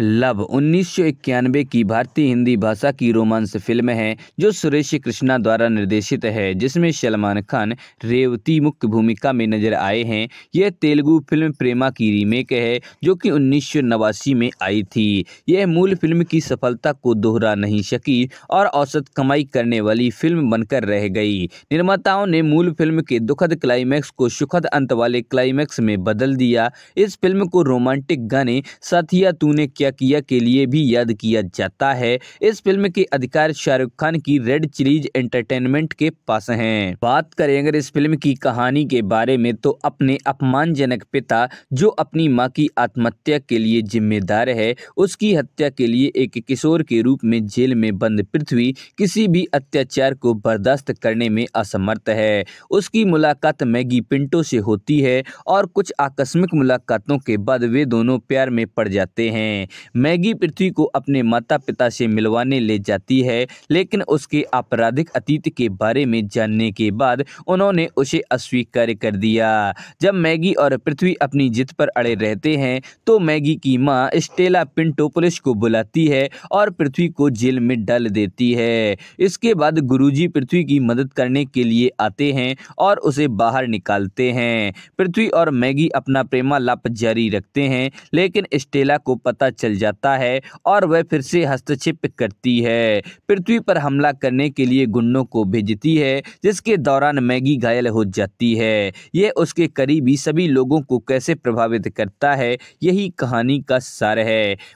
love उन्नीस की भारतीय हिंदी भाषा की रोमांस फिल्म है जो सुरेश कृष्णा द्वारा निर्देशित है जिसमें सलमान खान रेवती मुख्य भूमिका में नजर आए हैं यह तेलुगु फिल्म प्रेमा की रीमेक है जो कि उन्नीस में आई थी यह मूल फिल्म की सफलता को दोहरा नहीं सकी और औसत कमाई करने वाली फिल्म बनकर रह गई निर्माताओं ने मूल फिल्म के दुखद क्लाइमैक्स को सुखद अंत वाले क्लाइमैक्स में बदल दिया इस फिल्म को रोमांटिक गाने साथिया तूने क्या किया के लिए भी याद किया जाता है इस फिल्म के अधिकार शाहरुख खान की रेड चिलीज एंटरटेनमेंट के पास हैं बात करें अगर इस फिल्म की कहानी के बारे में तो अपने अपमानजनक पिता जो अपनी माँ की आत्महत्या के लिए जिम्मेदार है उसकी हत्या के लिए एक किशोर के रूप में जेल में बंद पृथ्वी किसी भी अत्याचार को बर्दाश्त करने में असमर्थ है उसकी मुलाकात मैगी पिंटो से होती है और कुछ आकस्मिक मुलाकातों के बाद वे दोनों प्यार में पड़ जाते हैं मैगी पृथ्वी को अपने माता पिता से मिलवाने ले जाती है लेकिन उसके आपराधिक अतीत के बारे में जानने के बाद उन्होंने उसे अस्वीकार कर दिया जब मैगी और पृथ्वी अपनी जिद पर अड़े रहते हैं तो मैगी की माँ स्टेला पिंटो पुलिस को बुलाती है और पृथ्वी को जेल में डाल देती है इसके बाद गुरुजी पृथ्वी की मदद करने के लिए आते हैं और उसे बाहर निकालते हैं पृथ्वी और मैगी अपना प्रेमालाप जारी रखते हैं लेकिन स्टेला को पता चल चल जाता है और वह फिर से हस्तक्षेप करती है पृथ्वी पर हमला करने के लिए गुन्नों को भेजती है जिसके दौरान मैगी घायल हो जाती है यह उसके करीबी सभी लोगों को कैसे प्रभावित करता है यही कहानी का सार है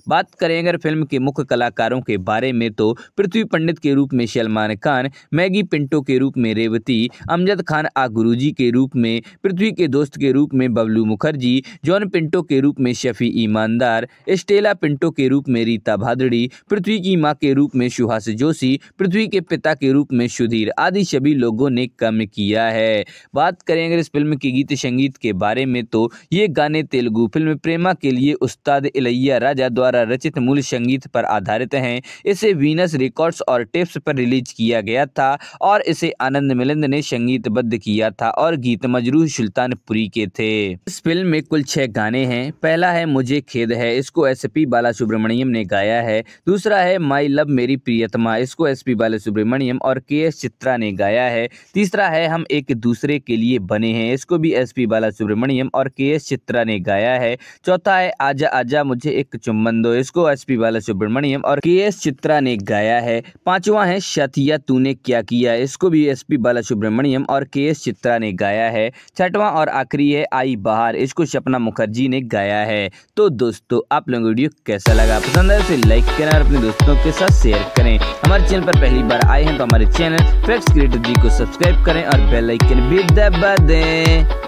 बात करें अगर फिल्म के मुख्य कलाकारों के बारे में तो पृथ्वी पंडित के रूप में सलमान खान मैगी पिंटो के रूप में रेवती अमजद खान आ गुरुजी के रूप में पृथ्वी के दोस्त के रूप में बबलू मुखर्जी जॉन पिंटो के रूप में शफी ईमानदार स्टेला पिंटो के रूप में रीता भादड़ी पृथ्वी की माँ के रूप में सुहास जोशी पृथ्वी के पिता के रूप में सुधीर आदि सभी लोगों ने कम किया है बात करें अगर इस फिल्म के गीत संगीत के बारे में तो ये गाने तेलुगु फिल्म प्रेमा के लिए उस्ताद इलैया राजा द्वारा रचित मूल संगीत पर आधारित हैं इसे वीनस रिकॉर्ड्स और टेप्स पर रिलीज किया गया था और इसे आनंद मिलिंद ने संगीतबद्ध किया था और गीत मजरूह सुल्तानपुरी के थे इस फिल्म में कुल छह गाने हैं पहला है मुझे खेद है इसको एस एसपी सुब्रमण्यम ने गाया है दूसरा है माई लव मेरी प्रियतमा इसको एसपी सुब्रमण्यम और के एस चित्रा ने गाया है तीसरा है हम एक दूसरे के लिए बने हैं इसको भी एसपी सुब्रमण्यम और के एस चित्रा ने गाया है चौथा है आजा आजा मुझे एक चुम्बन दो इसको बाला सुब्रमण्यम और के एस चित्रा ने गाया है पांचवा है शतिया तूने क्या किया इसको भी एस बाला सुब्रमण्यम और के एस चित्रा ने गाया है छठवां और आखिरी है आई बहार इसको सपना मुखर्जी ने गाया है तो दोस्तों आप लोग वीडियो वीडियो कैसा लगा पसंद आए तो लाइक करें और अपने दोस्तों के साथ शेयर करें हमारे चैनल पर पहली बार आए हैं तो हमारे चैनल फ्रेक्स क्रिएटर जी को सब्सक्राइब करें और आइकन भी दबा दें